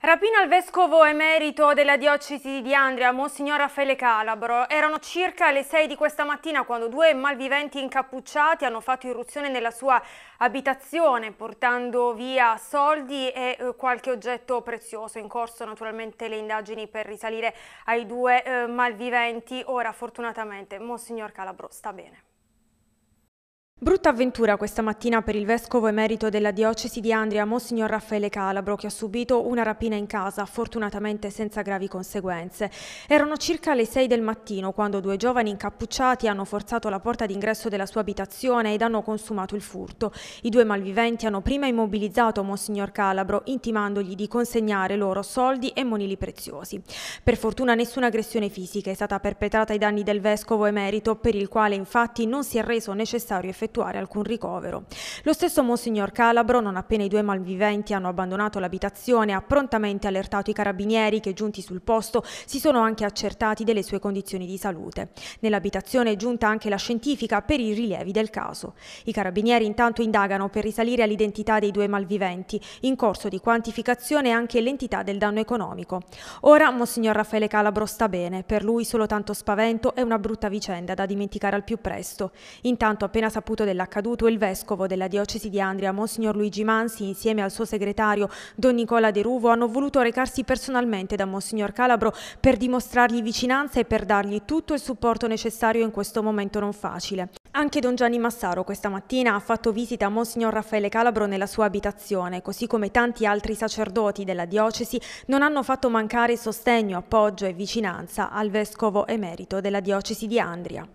Rapina al vescovo emerito della diocesi di Andria, Monsignor Raffaele Calabro. Erano circa le 6 di questa mattina quando due malviventi incappucciati hanno fatto irruzione nella sua abitazione portando via soldi e eh, qualche oggetto prezioso. In corso naturalmente le indagini per risalire ai due eh, malviventi. Ora fortunatamente Monsignor Calabro sta bene. Brutta avventura questa mattina per il vescovo emerito della diocesi di Andria, Monsignor Raffaele Calabro, che ha subito una rapina in casa, fortunatamente senza gravi conseguenze. Erano circa le 6 del mattino quando due giovani incappucciati hanno forzato la porta d'ingresso della sua abitazione ed hanno consumato il furto. I due malviventi hanno prima immobilizzato Monsignor Calabro, intimandogli di consegnare loro soldi e monili preziosi. Per fortuna nessuna aggressione fisica è stata perpetrata ai danni del vescovo emerito, per il quale infatti non si è reso necessario effettuare effettuare alcun ricovero. Lo stesso Monsignor Calabro, non appena i due malviventi hanno abbandonato l'abitazione, ha prontamente allertato i carabinieri che, giunti sul posto, si sono anche accertati delle sue condizioni di salute. Nell'abitazione è giunta anche la scientifica per i rilievi del caso. I carabinieri intanto indagano per risalire all'identità dei due malviventi, in corso di quantificazione anche l'entità del danno economico. Ora Monsignor Raffaele Calabro sta bene, per lui solo tanto spavento e una brutta vicenda da dimenticare al più presto. Intanto appena saputo dell'accaduto, il vescovo della diocesi di Andria, Monsignor Luigi Mansi, insieme al suo segretario Don Nicola De Ruvo, hanno voluto recarsi personalmente da Monsignor Calabro per dimostrargli vicinanza e per dargli tutto il supporto necessario in questo momento non facile. Anche Don Gianni Massaro questa mattina ha fatto visita a Monsignor Raffaele Calabro nella sua abitazione, così come tanti altri sacerdoti della diocesi non hanno fatto mancare sostegno, appoggio e vicinanza al vescovo emerito della diocesi di Andria.